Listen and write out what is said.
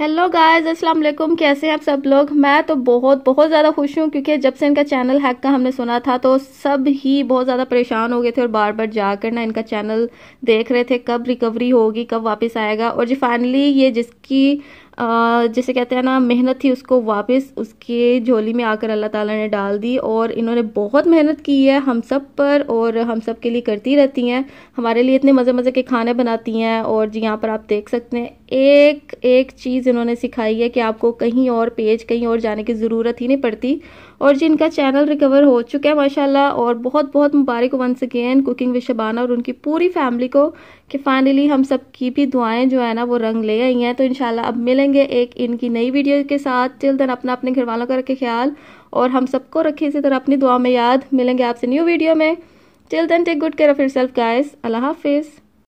hello guys अस्सलाम वालेकुम कैसे हैं आप सब लोग मैं तो बहुत बहुत ज़्यादा खुश हूँ क्योंकि जब से इनका चैनल हैक का हमने सुना था तो सब ही बहुत ज़्यादा परेशान हो गए थे और बार बार जाकर ना इनका चैनल देख रहे थे कब रिकवरी होगी कब वापस आएगा और जी फाइनली ये जिसकी जैसे कहते हैं ना मेहनत थी उसको वापस उसके झोली में आकर अल्लाह ताला ने डाल दी और इन्होंने बहुत मेहनत की है हम सब पर और हम सब के लिए करती रहती हैं हमारे लिए इतने मज़े मज़े के खाने बनाती हैं और जी यहाँ पर आप देख सकते हैं एक एक चीज़ इन्होंने सिखाई है कि आपको कहीं और पेज कहीं और जाने की ज़रूरत ही नहीं पड़ती और जी इनका चैनल रिकवर हो चुका है माशाल्लाह और बहुत बहुत मुबारक once again cooking with Shabana और उनकी पूरी फैमिली को कि फाइनली हम सब की भी दुआएं जो है ना वो रंग ले आई हैं तो इन अब मिलेंगे मिलेंगे एक इनकी नई वीडियो के साथ टिल देन अपना अपने घर वालों का रखे ख्याल और हम सबको रखे इसी तरह अपनी दुआ में याद मिलेंगे आपसे न्यू वीडियो में till then take good care of yourself guys अल्लाह हाफिज़